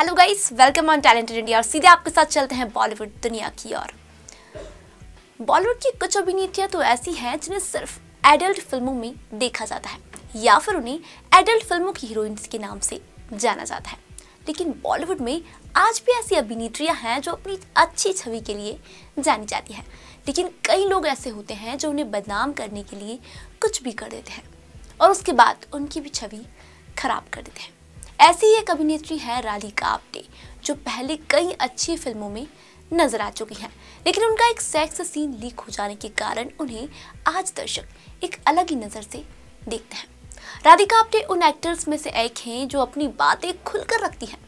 hello guys welcome on Talented India और सीधे आपके साथ चलते हैं बॉलीवुड दुनिया की ओर बॉलीवुड की कुछ अभिनेत्रियाँ तो ऐसी हैं जिन्हें सिर्फ एडल्ट फिल्मों में देखा जाता है या फिर उन्हें एडल्ट फिल्मों की हीरोइंस के नाम से जाना जाता है लेकिन बॉलीवुड में आज भी ऐसी अभिनेत्रियाँ हैं जो अपनी अच्छी छवि के लिए जानी जाती हैं लेकिन कई लोग ऐसे होते हैं जो उन्हें बदनाम करने के लिए कुछ भी कर देते हैं और उसके बाद उनकी भी छवि खराब कर देते हैं ऐसी एक अभिनेत्री है राधिका आप्टे जो पहले कई अच्छी फिल्मों में नजर आ चुकी हैं लेकिन उनका एक सेक्स सीन लीक हो जाने के कारण उन्हें आज दर्शक एक अलग ही नज़र से देखते हैं राधिका आप्टे उन एक्टर्स में से एक हैं जो अपनी बातें खुलकर रखती हैं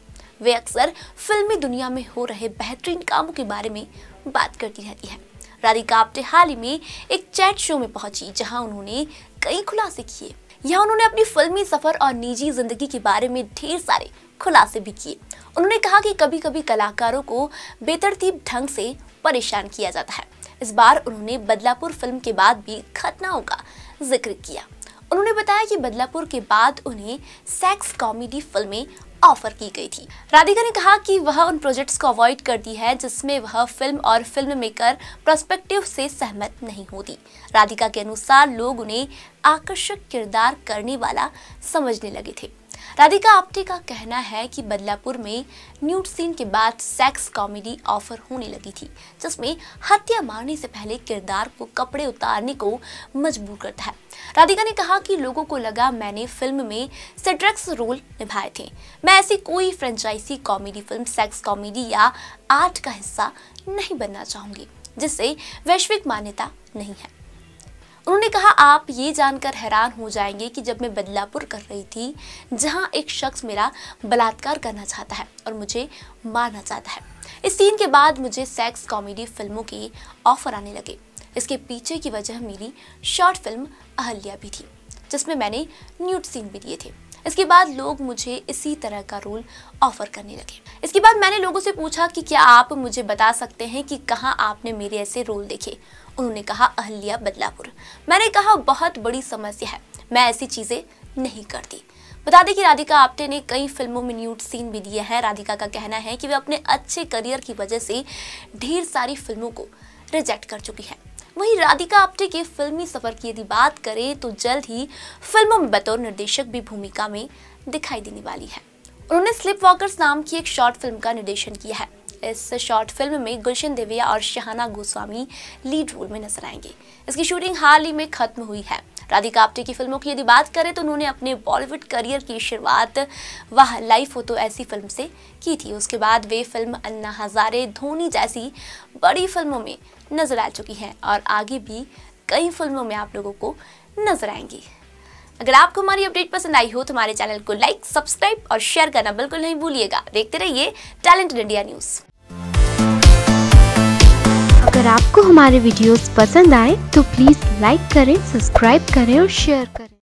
वे अक्सर फिल्मी दुनिया में हो रहे बेहतरीन कामों के बारे में बात करती रहती हैं राधिका आप्टे हाल ही में एक चैट शो में पहुंची जहां उन्होंने कई खुलासे किए यहाँ उन्होंने अपनी फिल्मी सफर और निजी जिंदगी के बारे में ढेर सारे खुलासे भी किए उन्होंने कहा कि कभी कभी कलाकारों को बेतरतीब ढंग से परेशान किया जाता है इस बार उन्होंने बदलापुर फिल्म के बाद भी घटनाओं का जिक्र किया उन्होंने बताया कि बदलापुर के बाद उन्हें सेक्स कॉमेडी फिल्में ऑफर की गई थी राधिका ने कहा कि वह उन प्रोजेक्ट्स को अवॉइड करती है जिसमें वह फिल्म और फिल्म मेकर प्रोस्पेक्टिव से सहमत नहीं होती राधिका के अनुसार लोग उन्हें आकर्षक किरदार करने वाला समझने लगे थे राधिका आप्टे का कहना है कि बदलापुर में न्यूट सीन के बाद सेक्स कॉमेडी ऑफर होने लगी थी जिसमें हत्या मारने से पहले किरदार को कपड़े उतारने को मजबूर करता है राधिका ने कहा कि लोगों को लगा मैंने फिल्म में सिड्रक्स रोल निभाए थे मैं ऐसी कोई franchise comedy film sex comedy या आर्ट का हिस्सा नहीं बनना चाहूंगी जिससे वैश्विक मान्यता नहीं है उन्होंने कहा आप ये जानकर हैरान हो जाएंगे कि जब मैं बदलापुर कर रही थी जहाँ एक शख्स मेरा बलात्कार करना चाहता है और मुझे मारना चाहता है इस सीन के बाद मुझे सेक्स कॉमेडी फिल्मों के ऑफर आने लगे इसके पीछे की वजह मेरी शॉर्ट फिल्म अहल्या भी थी जिसमें मैंने न्यूट सीन भी दिए थे इसके बाद लोग मुझे इसी तरह का रोल ऑफर करने लगे इसके बाद मैंने लोगों से पूछा कि क्या आप मुझे बता सकते हैं कि कहाँ आपने मेरे ऐसे रोल देखे उन्होंने कहा अहल्या बदलापुर मैंने कहा बहुत बड़ी समस्या है मैं ऐसी चीज़ें नहीं करती बता दें कि राधिका आप्टे ने कई फिल्मों में न्यूट सीन भी दिए हैं राधिका का कहना है कि वे अपने अच्छे करियर की वजह से ढेर सारी फिल्मों को रिजेक्ट कर चुकी हैं वहीं राधिका आप्टे के फिल्मी सफर की यदि बात करें तो जल्द ही फिल्मों में बतौर निर्देशक भी भूमिका में दिखाई देने वाली है उन्होंने स्लिप वॉकर्स नाम की एक शॉर्ट फिल्म का निर्देशन किया है इस शॉर्ट फिल्म में गुलशन देविया और शहाना गोस्वामी लीड रोल में नजर आएंगे इसकी शूटिंग हाल ही में खत्म हुई है राधिका आप्टे की फिल्मों की यदि बात करें तो उन्होंने अपने बॉलीवुड करियर की शुरुआत वह लाइफ हो तो ऐसी फिल्म से की थी उसके बाद वे फिल्म अन्ना हजारे धोनी जैसी बड़ी फिल्मों में नजर आ चुकी हैं और आगे भी कई फिल्मों में आप लोगों को नजर आएंगी अगर आपको हमारी अपडेट पसंद आई हो तो हमारे चैनल को लाइक सब्सक्राइब और शेयर करना बिल्कुल नहीं भूलिएगा देखते रहिए टैलेंटेड इंडिया न्यूज़ अगर आपको हमारे वीडियोस पसंद आए तो प्लीज़ लाइक करें सब्सक्राइब करें और शेयर करें